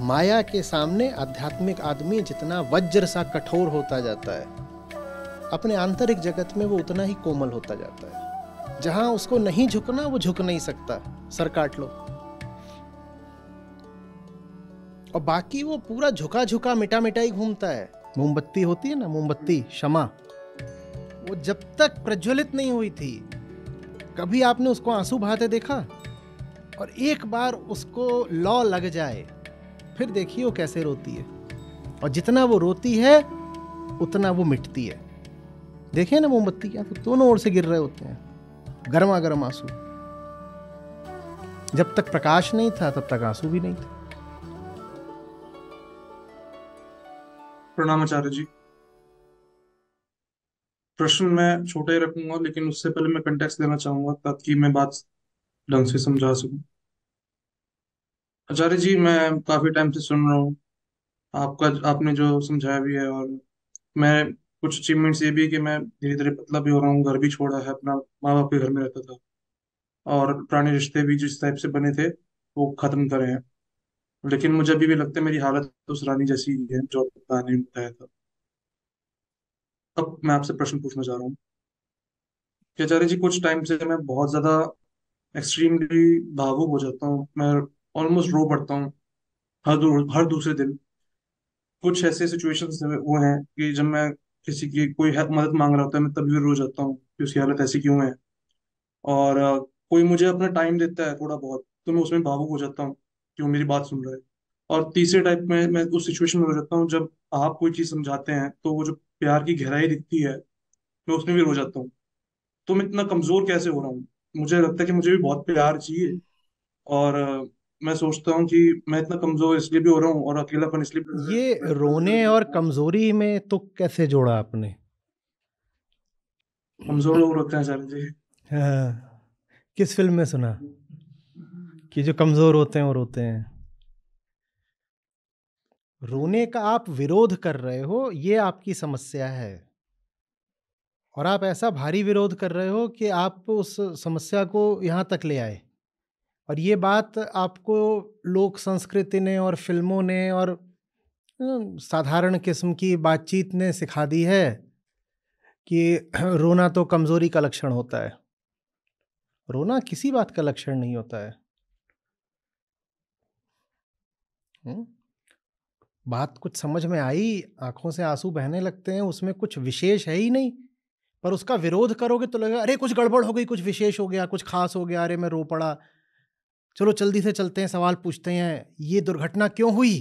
माया के सामने आध्यात्मिक आदमी जितना वज्र सा कठोर होता जाता है अपने आंतरिक जगत में वो उतना ही कोमल होता जाता है जहां उसको नहीं झुकना वो झुक नहीं सकता सर काट लो और बाकी वो पूरा झुका झुका मिटा मिटा ही घूमता है मोमबत्ती होती है ना मोमबत्ती क्षमा वो जब तक प्रज्वलित नहीं हुई थी कभी आपने उसको आंसू बहाते देखा और एक बार उसको लॉ लग जाए फिर देखिए वो कैसे रोती है और जितना वो रोती है उतना वो मिटती है देखिए ना मोमबत्तियाँ तो दोनों ओर से गिर रहे होते हैं गर्मा गर्म आंसू जब तक प्रकाश नहीं था तब तक आंसू भी नहीं थे प्रणाम आचार्य जी प्रश्न मैं ही रखूंगा लेकिन उससे पहले मैं कंटेक्स्ट देना चाहूंगा ताकि मैं बात ढंग से समझा सकूं आचार्य जी मैं काफी टाइम से सुन रहा हूँ आपका आपने जो समझाया भी है और मैं कुछ अचीवमेंट्स ये भी है कि मैं धीरे धीरे पतला भी हो रहा हूँ घर भी छोड़ा है अपना माँ बाप के घर में रहता था और पुराने रिश्ते भी जिस टाइप से बने थे वो खत्म करे हैं लेकिन मुझे अभी भी लगता है मेरी हालत उस रानी जैसी ही है जो कहानी में बताया था अब मैं आपसे प्रश्न पूछना चाह रहा हूँ कि आचार्य जी कुछ टाइम से मैं बहुत ज्यादा एक्सट्रीमली भावुक हो जाता हूँ मैं ऑलमोस्ट रो पड़ता हूँ हर दो, हर दूसरे दिन कुछ ऐसे सिचुएशन वो हैं कि जब मैं किसी की कोई मदद मांग रहा होता है मैं तभी भी रो जाता हूँ कि उसकी हालत ऐसी क्यों है और कोई मुझे अपना टाइम देता है थोड़ा बहुत तो मैं उसमें भावुक हो जाता हूँ कि वो मेरी बात सुन रहा है और तीसरे टाइप में मैं उस सिचुएशन में रो जाता हूँ जब आप कोई चीज़ समझाते हैं तो वो जो प्यार की गहराई दिखती है मैं उसमें भी रो जाता हूँ तो मैं इतना कमज़ोर कैसे हो रहा हूँ मुझे लगता है कि मुझे भी बहुत प्यार चाहिए और मैं सोचता हूँ कि मैं इतना कमजोर इसलिए भी हो रहा हूँ और अकेलापन इसलिए ये रोने और कमजोरी में तो कैसे जोड़ा आपने कमजोर लोग रोते हैं सर जी हाँ किस फिल्म में सुना कि जो कमजोर होते हैं वो रोते हैं रोने का आप विरोध कर रहे हो ये आपकी समस्या है और आप ऐसा भारी विरोध कर रहे हो कि आप उस समस्या को यहाँ तक ले आए और ये बात आपको लोक संस्कृति ने और फिल्मों ने और साधारण किस्म की बातचीत ने सिखा दी है कि रोना तो कमज़ोरी का लक्षण होता है रोना किसी बात का लक्षण नहीं होता है हम्म? बात कुछ समझ में आई आंखों से आंसू बहने लगते हैं उसमें कुछ विशेष है ही नहीं पर उसका विरोध करोगे तो लगेगा अरे कुछ गड़बड़ हो गई कुछ विशेष हो गया कुछ खास हो गया अरे मैं रो पड़ा चलो जल्दी से चलते हैं सवाल पूछते हैं ये दुर्घटना क्यों हुई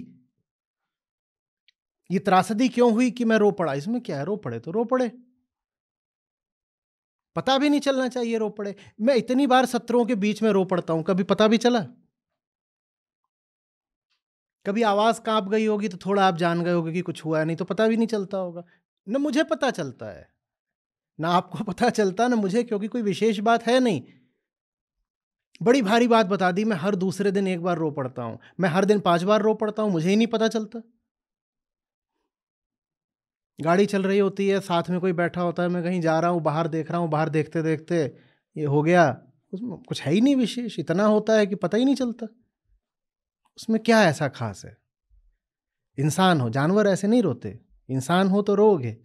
ये त्रासदी क्यों हुई कि मैं रो पड़ा इसमें क्या है रो पड़े तो रो पड़े पता भी नहीं चलना चाहिए रो पड़े मैं इतनी बार सत्रों के बीच में रो पड़ता हूं कभी पता भी चला कभी आवाज कांप गई होगी तो थोड़ा आप जान गए होगे कि कुछ हुआ है नहीं तो पता भी नहीं चलता होगा ना मुझे पता चलता है ना आपको पता चलता ना मुझे क्योंकि कोई विशेष बात है नहीं बड़ी भारी बात बता दी मैं हर दूसरे दिन एक बार रो पड़ता हूं मैं हर दिन पांच बार रो पड़ता हूं मुझे ही नहीं पता चलता गाड़ी चल रही होती है साथ में कोई बैठा होता है मैं कहीं जा रहा हूँ बाहर देख रहा हूँ बाहर देखते देखते ये हो गया उसमें कुछ है ही नहीं विशेष इतना होता है कि पता ही नहीं चलता उसमें क्या ऐसा खास है इंसान हो जानवर ऐसे नहीं रोते इंसान हो तो रोगे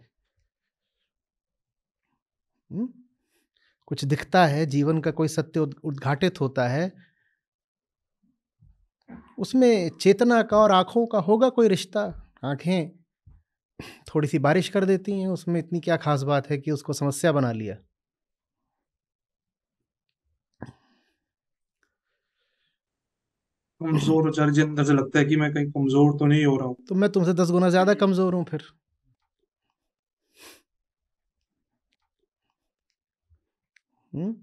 हम्म? कुछ दिखता है जीवन का कोई सत्य उद्घाटित होता है उसमें चेतना का और आँखों का होगा कोई रिश्ता आँखें थोड़ी सी बारिश कर देती हैं उसमें इतनी क्या खास बात है कि उसको समस्या बना लिया कमजोर लगता है कि मैं कहीं कमजोर तो नहीं हो रहा हूं तो मैं तुमसे दस गुना ज्यादा कमजोर हूं फिर हम्म?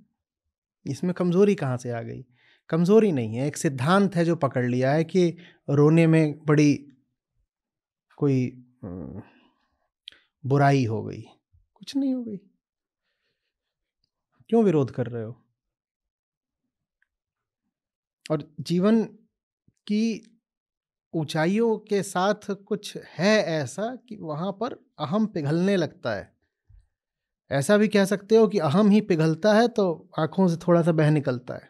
इसमें कमज़ोरी कहाँ से आ गई कमज़ोरी नहीं है एक सिद्धांत है जो पकड़ लिया है कि रोने में बड़ी कोई बुराई हो गई कुछ नहीं हो गई क्यों विरोध कर रहे हो और जीवन की ऊंचाइयों के साथ कुछ है ऐसा कि वहाँ पर अहम पिघलने लगता है ऐसा भी कह सकते हो कि अहम ही पिघलता है तो आंखों से थोड़ा सा बह निकलता है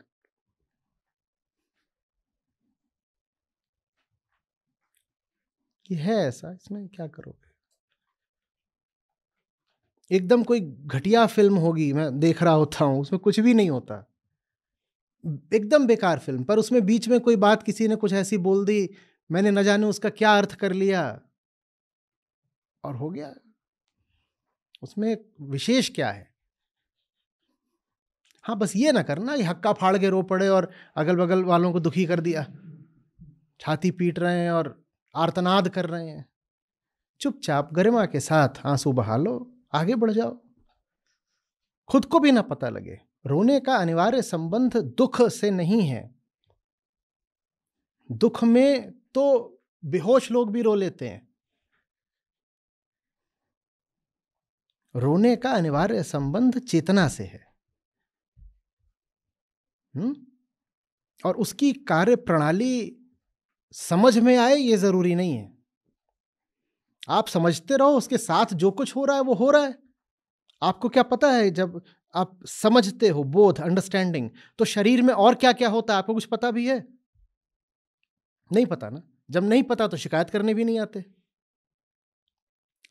कि है ऐसा इसमें क्या करोगे एकदम कोई घटिया फिल्म होगी मैं देख रहा होता हूं उसमें कुछ भी नहीं होता एकदम बेकार फिल्म पर उसमें बीच में कोई बात किसी ने कुछ ऐसी बोल दी मैंने न जाने उसका क्या अर्थ कर लिया और हो गया उसमें विशेष क्या है हाँ बस ये ना करना ये हक्का फाड़ के रो पड़े और अगल बगल वालों को दुखी कर दिया छाती पीट रहे हैं और आर्तनाद कर रहे हैं चुपचाप गरिमा के साथ आंसू बहा लो आगे बढ़ जाओ खुद को भी ना पता लगे रोने का अनिवार्य संबंध दुख से नहीं है दुख में तो बेहोश लोग भी रो लेते हैं रोने का अनिवार्य संबंध चेतना से है हुँ? और उसकी कार्य प्रणाली समझ में आए ये जरूरी नहीं है आप समझते रहो उसके साथ जो कुछ हो रहा है वो हो रहा है आपको क्या पता है जब आप समझते हो बोध अंडरस्टैंडिंग तो शरीर में और क्या क्या होता है आपको कुछ पता भी है नहीं पता ना जब नहीं पता तो शिकायत करने भी नहीं आते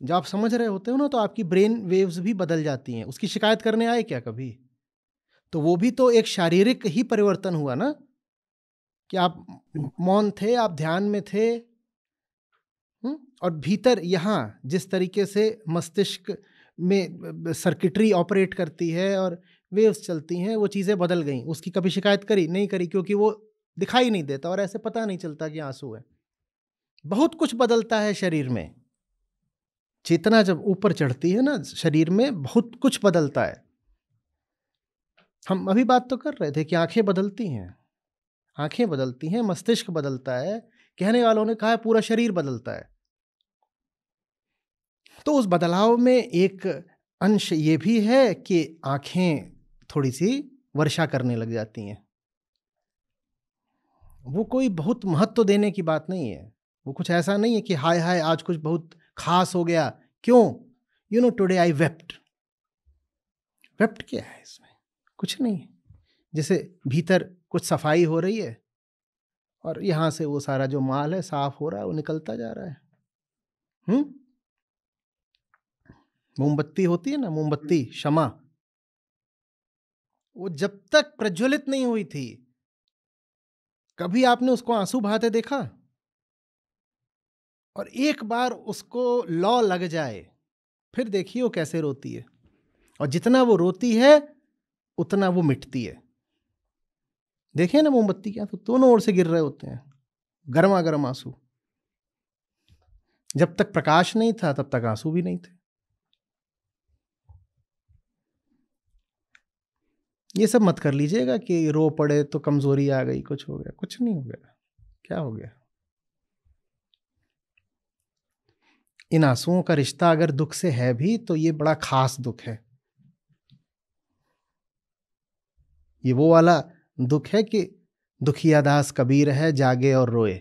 जो आप समझ रहे होते हो ना तो आपकी ब्रेन वेव्स भी बदल जाती हैं उसकी शिकायत करने आए क्या कभी तो वो भी तो एक शारीरिक ही परिवर्तन हुआ ना कि आप मौन थे आप ध्यान में थे और भीतर यहाँ जिस तरीके से मस्तिष्क में सर्किटरी ऑपरेट करती है और वेव्स चलती हैं वो चीज़ें बदल गई उसकी कभी शिकायत करी नहीं करी क्योंकि वो दिखाई नहीं देता और ऐसे पता नहीं चलता कि आंसू है बहुत कुछ बदलता है शरीर में चेतना जब ऊपर चढ़ती है ना शरीर में बहुत कुछ बदलता है हम अभी बात तो कर रहे थे कि आंखें बदलती हैं आंखें बदलती हैं मस्तिष्क बदलता है कहने वालों ने कहा है पूरा शरीर बदलता है तो उस बदलाव में एक अंश ये भी है कि आंखें थोड़ी सी वर्षा करने लग जाती हैं वो कोई बहुत महत्व देने की बात नहीं है वो कुछ ऐसा नहीं है कि हाय हाय आज कुछ बहुत खास हो गया क्यों you know today I wept wept क्या है इसमें कुछ नहीं है जैसे भीतर कुछ सफाई हो रही है और यहां से वो सारा जो माल है साफ हो रहा है वो निकलता जा रहा है हम्म मोमबत्ती होती है ना मोमबत्ती क्षमा वो जब तक प्रज्वलित नहीं हुई थी कभी आपने उसको आंसू बहाते देखा और एक बार उसको लॉ लग जाए फिर देखिए वो कैसे रोती है और जितना वो रोती है उतना वो मिटती है देखिए ना मोमबत्ती क्या तो दोनों ओर से गिर रहे होते हैं गर्मा गर्म आंसू जब तक प्रकाश नहीं था तब तक आंसू भी नहीं थे ये सब मत कर लीजिएगा कि रो पड़े तो कमज़ोरी आ गई कुछ हो गया कुछ नहीं हो गया क्या हो गया इन आंसुओं का रिश्ता अगर दुख से है भी तो ये बड़ा खास दुख है ये वो वाला दुख है कि दुखिया दास कबीर है जागे और रोए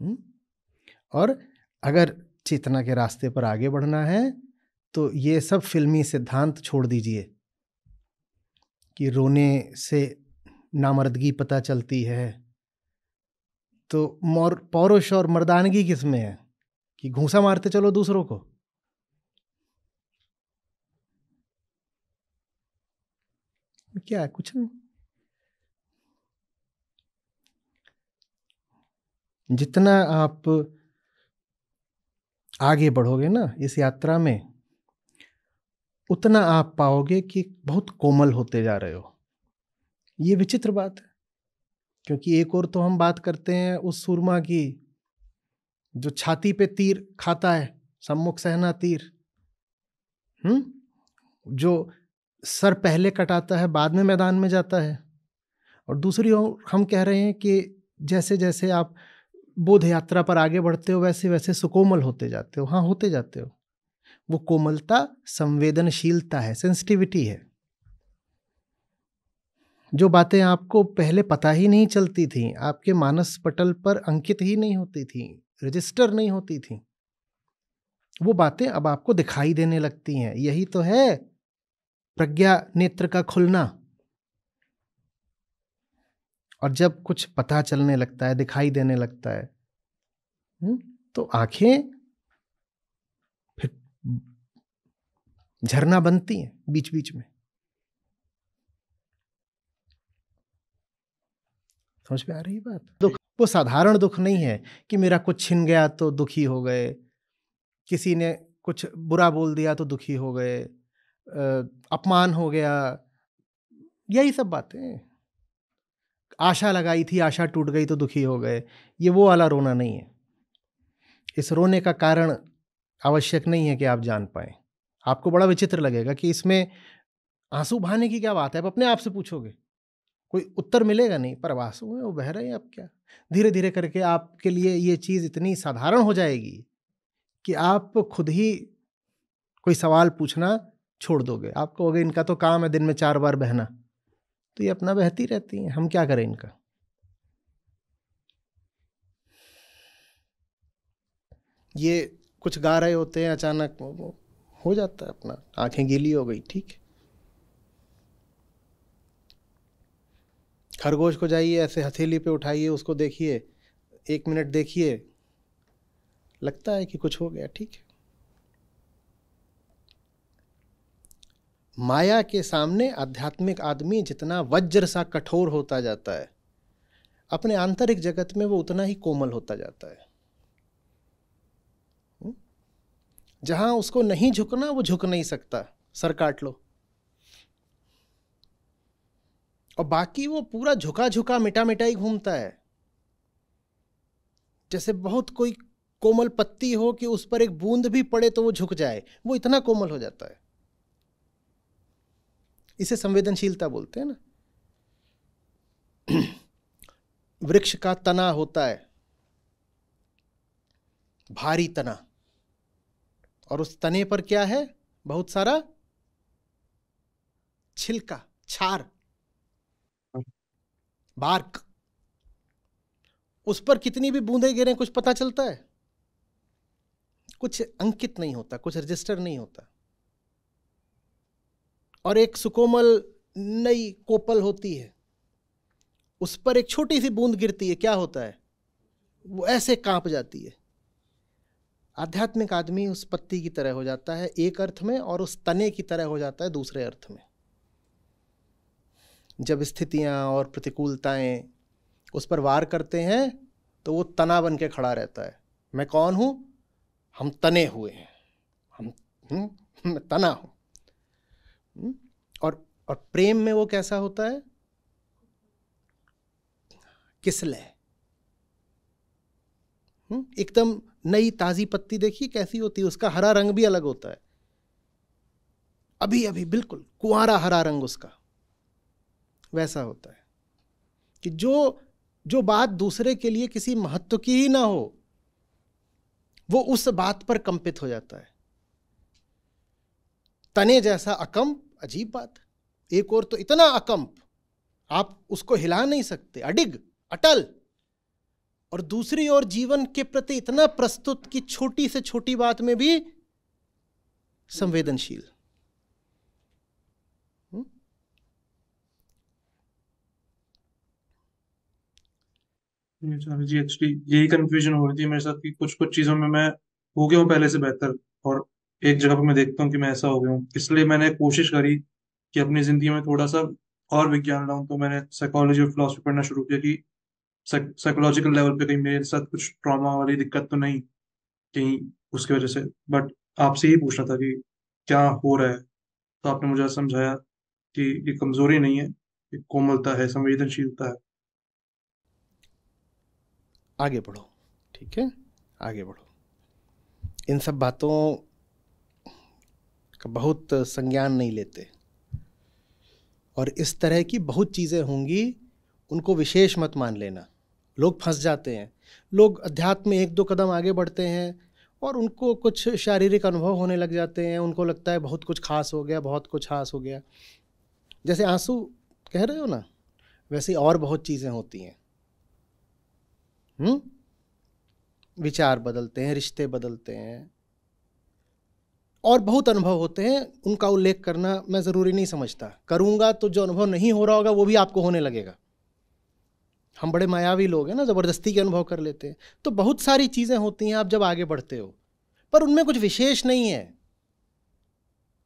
हम्म? और अगर चेतना के रास्ते पर आगे बढ़ना है तो ये सब फिल्मी सिद्धांत छोड़ दीजिए कि रोने से नामर्दगी पता चलती है तो मोर पौरुष और मर्दानगी किस में है कि घूसा मारते चलो दूसरों को क्या है कुछ नहीं जितना आप आगे बढ़ोगे ना इस यात्रा में उतना आप पाओगे कि बहुत कोमल होते जा रहे हो ये विचित्र बात है क्योंकि एक और तो हम बात करते हैं उस सूरमा की जो छाती पे तीर खाता है सम्मुख सहना तीर हम्म जो सर पहले कटाता है बाद में मैदान में जाता है और दूसरी ओर हम कह रहे हैं कि जैसे जैसे आप बोध यात्रा पर आगे बढ़ते हो वैसे वैसे सुकोमल होते जाते हो हाँ होते जाते हो वो कोमलता संवेदनशीलता है सेंसिटिविटी है जो बातें आपको पहले पता ही नहीं चलती थी आपके मानस पटल पर अंकित ही नहीं होती थी रजिस्टर नहीं होती थी वो बातें अब आपको दिखाई देने लगती हैं यही तो है प्रज्ञा नेत्र का खुलना और जब कुछ पता चलने लगता है दिखाई देने लगता है तो आंखें फिर झरना बनती हैं बीच बीच में समझ में आ रही बात दुख वो साधारण दुख नहीं है कि मेरा कुछ छिन गया तो दुखी हो गए किसी ने कुछ बुरा बोल दिया तो दुखी हो गए अपमान हो गया यही सब बातें आशा लगाई थी आशा टूट गई तो दुखी हो गए ये वो वाला रोना नहीं है इस रोने का कारण आवश्यक नहीं है कि आप जान पाए आपको बड़ा विचित्र लगेगा कि इसमें आंसू बहाने की क्या बात है आप अपने आप से पूछोगे कोई उत्तर मिलेगा नहीं पर हुए में वो बह रहे हैं आप क्या धीरे धीरे करके आपके लिए ये चीज़ इतनी साधारण हो जाएगी कि आप खुद ही कोई सवाल पूछना छोड़ दोगे आप कहोगे इनका तो काम है दिन में चार बार बहना तो ये अपना बहती रहती हैं हम क्या करें इनका ये कुछ गा रहे होते हैं अचानक वो हो जाता है अपना आंखें गीली हो गई ठीक है खरगोश को जाइए ऐसे हथेली पे उठाइए उसको देखिए एक मिनट देखिए लगता है कि कुछ हो गया ठीक है माया के सामने आध्यात्मिक आदमी जितना वज्र सा कठोर होता जाता है अपने आंतरिक जगत में वो उतना ही कोमल होता जाता है हम्म? जहाँ उसको नहीं झुकना वो झुक नहीं सकता सर काट लो और बाकी वो पूरा झुका झुका मिटा मिटा ही घूमता है जैसे बहुत कोई कोमल पत्ती हो कि उस पर एक बूंद भी पड़े तो वो झुक जाए वो इतना कोमल हो जाता है इसे संवेदनशीलता बोलते हैं ना वृक्ष का तना होता है भारी तना और उस तने पर क्या है बहुत सारा छिलका छार बार्क उस पर कितनी भी बूंदें गिरे कुछ पता चलता है कुछ अंकित नहीं होता कुछ रजिस्टर नहीं होता और एक सुकोमल नई कोपल होती है उस पर एक छोटी सी बूंद गिरती है क्या होता है वो ऐसे कांप जाती है आध्यात्मिक आदमी उस पत्ती की तरह हो जाता है एक अर्थ में और उस तने की तरह हो जाता है दूसरे अर्थ में जब स्थितियाँ और प्रतिकूलताएं उस पर वार करते हैं तो वो तना बन के खड़ा रहता है मैं कौन हूँ हम तने हुए हैं हम हुँ? हम्म, मैं तना हूँ हम्म, और और प्रेम में वो कैसा होता है किसले हम्म, एकदम नई ताज़ी पत्ती देखिए कैसी होती है उसका हरा रंग भी अलग होता है अभी अभी बिल्कुल कुआरा हरा रंग उसका वैसा होता है कि जो जो बात दूसरे के लिए किसी महत्व की ही ना हो वो उस बात पर कंपित हो जाता है तने जैसा अकंप अजीब बात एक और तो इतना अकंप आप उसको हिला नहीं सकते अडिग अटल और दूसरी ओर जीवन के प्रति इतना प्रस्तुत कि छोटी से छोटी बात में भी संवेदनशील जी एक्चुअली यही कंफ्यूजन हो रही थी मेरे साथ कि कुछ कुछ चीज़ों में मैं हो गया हूँ पहले से बेहतर और एक जगह पर मैं देखता हूँ कि मैं ऐसा हो गया हूँ इसलिए मैंने कोशिश करी कि अपनी ज़िंदगी में थोड़ा सा और विज्ञान लाऊं तो मैंने साइकोलॉजी और फिलोसफी पढ़ना शुरू किया कि साइकोलॉजिकल लेवल पे कहीं मेरे साथ कुछ ट्रामा वाली दिक्कत तो नहीं कहीं उसकी वजह से बट आपसे ही पूछना था कि क्या हो रहा है तो आपने मुझे समझाया कि ये कमजोरी नहीं है ये कोमलता है संवेदनशीलता है आगे बढ़ो ठीक है आगे बढ़ो इन सब बातों का बहुत संज्ञान नहीं लेते और इस तरह की बहुत चीज़ें होंगी उनको विशेष मत मान लेना लोग फंस जाते हैं लोग अध्यात्म में एक दो कदम आगे बढ़ते हैं और उनको कुछ शारीरिक अनुभव होने लग जाते हैं उनको लगता है बहुत कुछ खास हो गया बहुत कुछ खास हो गया जैसे आंसू कह रहे हो ना वैसे और बहुत चीज़ें होती हैं हम्म? विचार बदलते हैं रिश्ते बदलते हैं और बहुत अनुभव होते हैं उनका उल्लेख करना मैं ज़रूरी नहीं समझता करूंगा तो जो अनुभव नहीं हो रहा होगा वो भी आपको होने लगेगा हम बड़े मायावी लोग हैं ना ज़बरदस्ती के अनुभव कर लेते हैं तो बहुत सारी चीज़ें होती हैं आप जब आगे बढ़ते हो पर उनमें कुछ विशेष नहीं है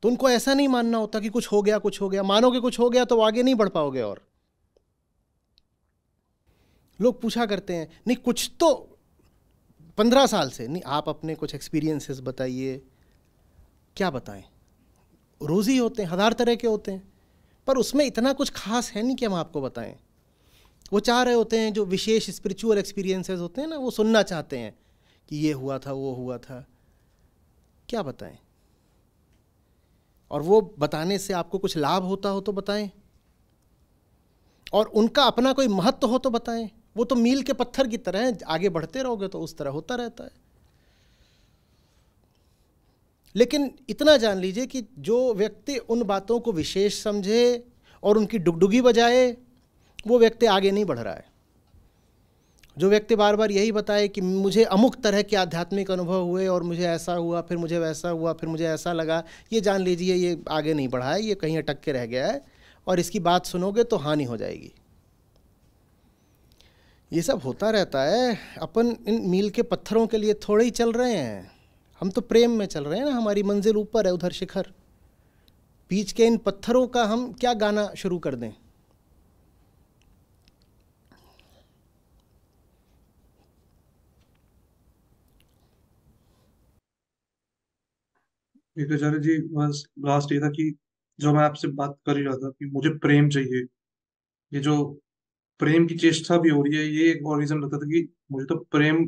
तो उनको ऐसा नहीं मानना होता कि कुछ हो गया कुछ हो गया मानोगे कुछ हो गया तो आगे नहीं बढ़ पाओगे और लोग पूछा करते हैं नहीं कुछ तो पंद्रह साल से नहीं आप अपने कुछ एक्सपीरियंसेस बताइए क्या बताएं रोज़ी होते हैं हज़ार तरह के होते हैं पर उसमें इतना कुछ खास है नहीं कि हम आपको बताएं वो चाह रहे होते हैं जो विशेष स्पिरिचुअल एक्सपीरियंसेस होते हैं ना वो सुनना चाहते हैं कि ये हुआ था वो हुआ था क्या बताएं और वो बताने से आपको कुछ लाभ होता हो तो बताएं और उनका अपना कोई महत्व हो तो बताएं वो तो मील के पत्थर की तरह आगे बढ़ते रहोगे तो उस तरह होता रहता है लेकिन इतना जान लीजिए कि जो व्यक्ति उन बातों को विशेष समझे और उनकी डुगडुगी बजाए वो व्यक्ति आगे नहीं बढ़ रहा है जो व्यक्ति बार बार यही बताए कि मुझे अमुक तरह के आध्यात्मिक अनुभव हुए और मुझे ऐसा हुआ फिर मुझे वैसा हुआ फिर मुझे ऐसा लगा ये जान लीजिए ये आगे नहीं बढ़ा है ये कहीं अटक के रह गया है और इसकी बात सुनोगे तो हानि हो जाएगी ये सब होता रहता है अपन इन मील के पत्थरों के लिए थोड़े ही चल रहे हैं हम तो प्रेम में चल रहे हैं ना हमारी मंजिल ऊपर है उधर शिखर बीच के इन पत्थरों का हम क्या गाना शुरू कर दें जी बस लास्ट ये था कि जो मैं आपसे बात कर ही रहा था कि मुझे प्रेम चाहिए ये जो प्रेम की चेष्टा भी हो रही है ये एक और रीजन लगता था कि मुझे तो प्रेम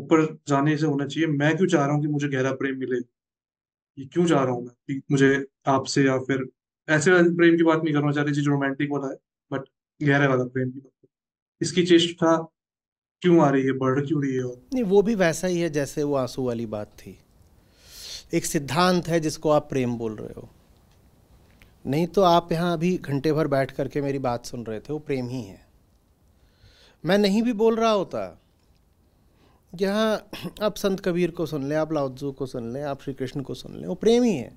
ऊपर जाने से होना चाहिए मैं क्यों चाह रहा हूँ कि मुझे गहरा प्रेम मिले ये क्यों चाह रहा हूँ मैं मुझे आपसे या फिर ऐसे प्रेम की बात नहीं करना चाह रही जो रोमांटिक वाला है बट गहरा वाला प्रेम की बात इसकी चेष्टा क्यों आ रही है बढ़ क्यों रही है नहीं वो भी वैसा ही है जैसे वो आंसू वाली बात थी एक सिद्धांत है जिसको आप प्रेम बोल रहे हो नहीं तो आप यहाँ अभी घंटे भर बैठ करके मेरी बात सुन रहे थे वो प्रेम ही है मैं नहीं भी बोल रहा होता यहाँ आप संत कबीर को सुन लें आप लाउजू को सुन लें आप श्री कृष्ण को सुन लें वो प्रेम ही है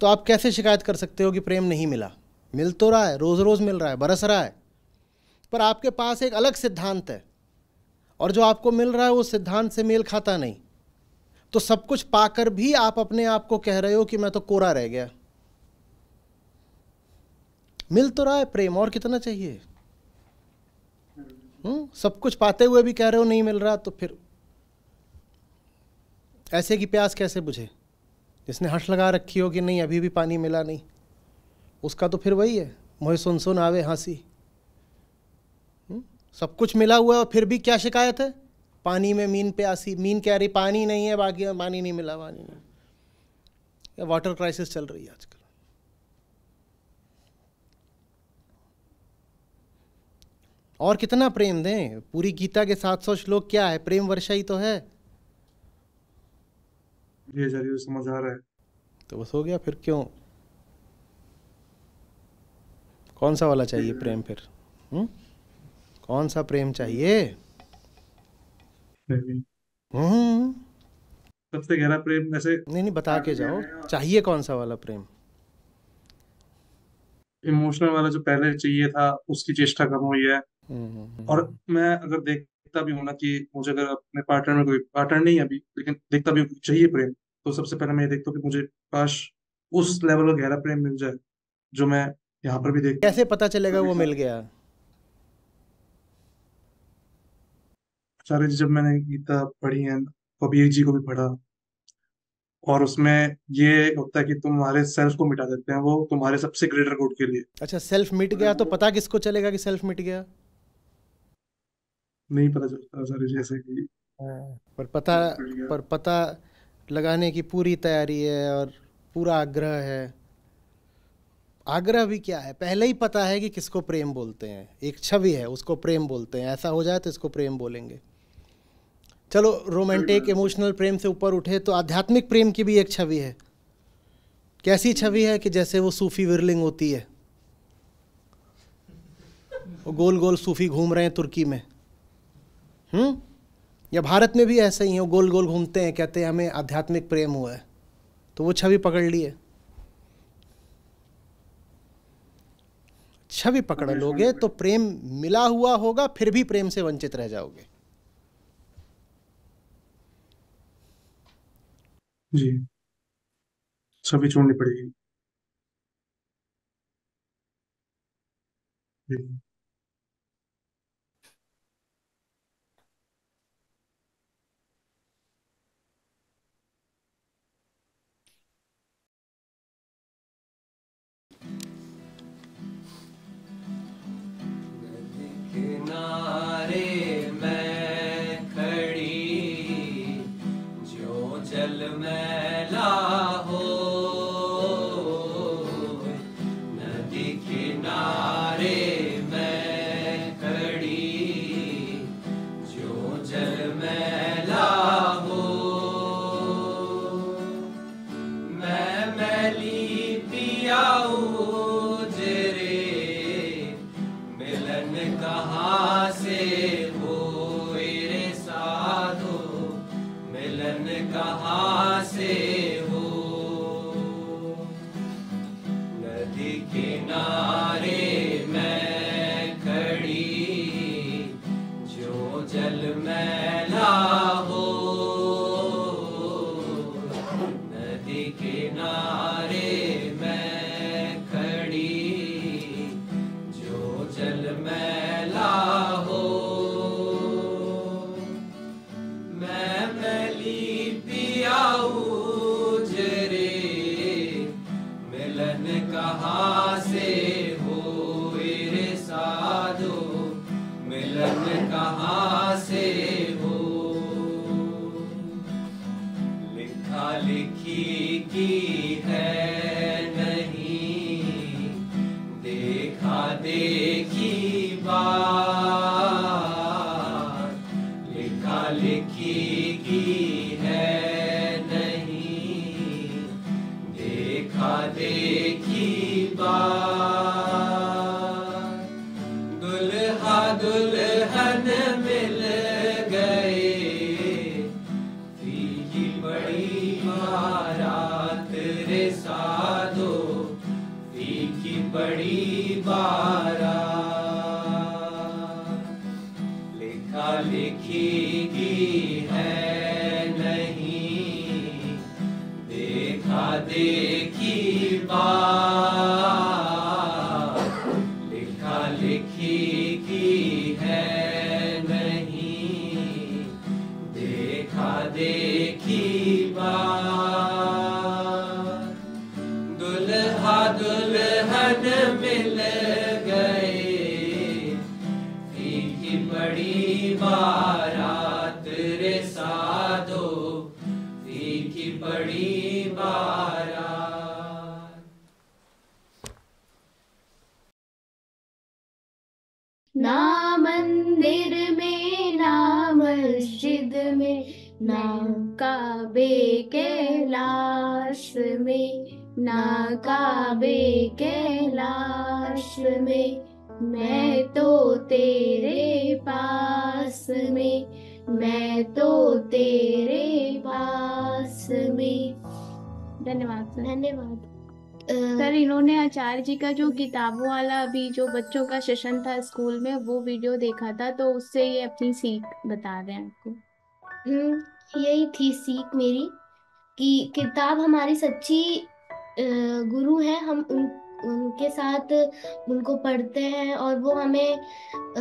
तो आप कैसे शिकायत कर सकते हो कि प्रेम नहीं मिला मिल तो रहा है रोज़ रोज़ मिल रहा है बरस रहा है पर आपके पास एक अलग सिद्धांत है और जो आपको मिल रहा है वो सिद्धांत से मेल खाता नहीं तो सब कुछ पाकर भी आप अपने आप को कह रहे हो कि मैं तो कोरा रह गया मिल तो रहा है प्रेम और कितना चाहिए हुँ? हम्म, सब कुछ पाते हुए भी कह रहे हो नहीं मिल रहा तो फिर ऐसे की प्यास कैसे बुझे जिसने हर्ष लगा रखी हो कि नहीं अभी भी पानी मिला नहीं उसका तो फिर वही है मोहे सुन सुन आवे हंसी हम्म, सब कुछ मिला हुआ है और फिर भी क्या शिकायत है पानी में मीन प्यासी मीन कह रही पानी नहीं है बाकी पानी नहीं मिला पानी नहीं वाटर क्राइसिस चल रही है आजकल और कितना प्रेम दें पूरी गीता के सात सौ श्लोक क्या है प्रेम वर्षा ही तो है ये समझ आ रहा है तो बस हो गया फिर क्यों कौन सा वाला चाहिए प्रेम फिर हुँ? हम्म? कौन सा प्रेम चाहिए हम्म। सबसे गहरा प्रेम ऐसे नहीं नहीं बता के जाओ चाहिए कौन सा वाला प्रेम इमोशनल वाला जो पहले चाहिए था उसकी चेष्टा कम हुई है हम्म, और मैं अगर देखता भी हूँ ना कि मुझे अगर अपने पार्टनर में कोई पार्टनर नहीं है अभी लेकिन देखता भी चाहिए प्रेम तो सबसे पहले मैं ये देखता हूँ कि मुझे पास उस लेवल का गहरा प्रेम मिल जाए जो मैं यहाँ पर भी देख कैसे पता चलेगा वो मिल गया आचार्य जी जब मैंने गीता पढ़ी है कबीर जी को भी पढ़ा और उसमें ये होता है कि तुम्हारे सेल्फ को मिटा देते हैं वो तुम्हारे सबसे ग्रेटर गुड के लिए अच्छा सेल्फ मिट गया तो पता किसको चलेगा कि सेल्फ मिट गया नहीं पता चलता सर जैसे कि हाँ, पर पता पर पता लगाने की पूरी तैयारी है और पूरा आग्रह है आग्रह भी क्या है पहले ही पता है कि किसको प्रेम बोलते हैं एक छवि है उसको प्रेम बोलते हैं ऐसा हो जाए तो इसको प्रेम बोलेंगे चलो रोमांटिक इमोशनल प्रेम से ऊपर उठे तो आध्यात्मिक प्रेम की भी एक छवि है कैसी छवि है कि जैसे वो सूफी विरलिंग होती है वो गोल गोल सूफी घूम रहे हैं तुर्की में हम्म या भारत में भी ऐसे ही हो गोल गोल घूमते हैं कहते हैं हमें आध्यात्मिक प्रेम हुआ है तो वो छवि पकड़ ली है छवि पकड़ लोगे तो प्रेम मिला हुआ होगा फिर भी प्रेम से वंचित रह जाओगे जी छवि छोड़नी पड़ेगी किनारे मैं खड़ी जो जल मैला Good. बारात रे साधो फीकी पड़ी बारात ना मंदिर में ना मस्जिद में ना काबे के लाश में ना काबे के लाश में मैं तो तेरे पास में मैं तो तेरे पास में धन्यवाद सर धन्यवाद सर इन्होंने आचार्य जी का जो किताबों वाला अभी जो बच्चों का सेशन था स्कूल में वो वीडियो देखा था तो उससे ये अपनी सीख बता रहे हैं आपको हम्म, यही थी सीख मेरी कि किताब हमारी सच्ची गुरु है हम उन उनके साथ उनको पढ़ते हैं और वो हमें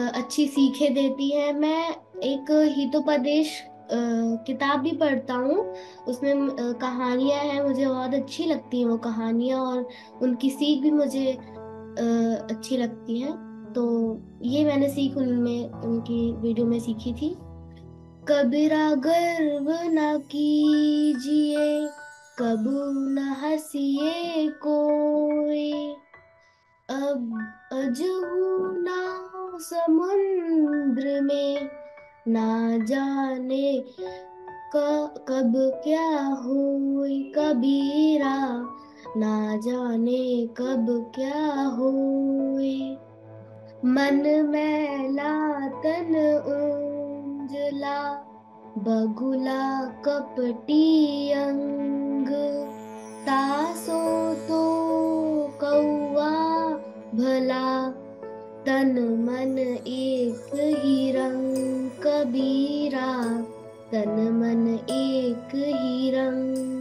अच्छी सीखे देती हैं मैं एक हितोपदेश किताब भी पढ़ता हूँ उसमें कहानियाँ हैं मुझे बहुत अच्छी लगती हैं वो कहानियाँ और उनकी सीख भी मुझे अच्छी लगती है तो ये मैंने सीख उनमें उनकी वीडियो में सीखी थी कबीरा गर्व ना कीजिए कबू न हसीए कोई अब अजहू ना समुद्र में ना जाने कब क्या हुई कबीरा ना जाने कब क्या होई मन मैला तन उंजला बगुला कपटी अंग संग तासो तो कौआ भला तन मन एक ही रंग कबीरा तन मन एक ही रंग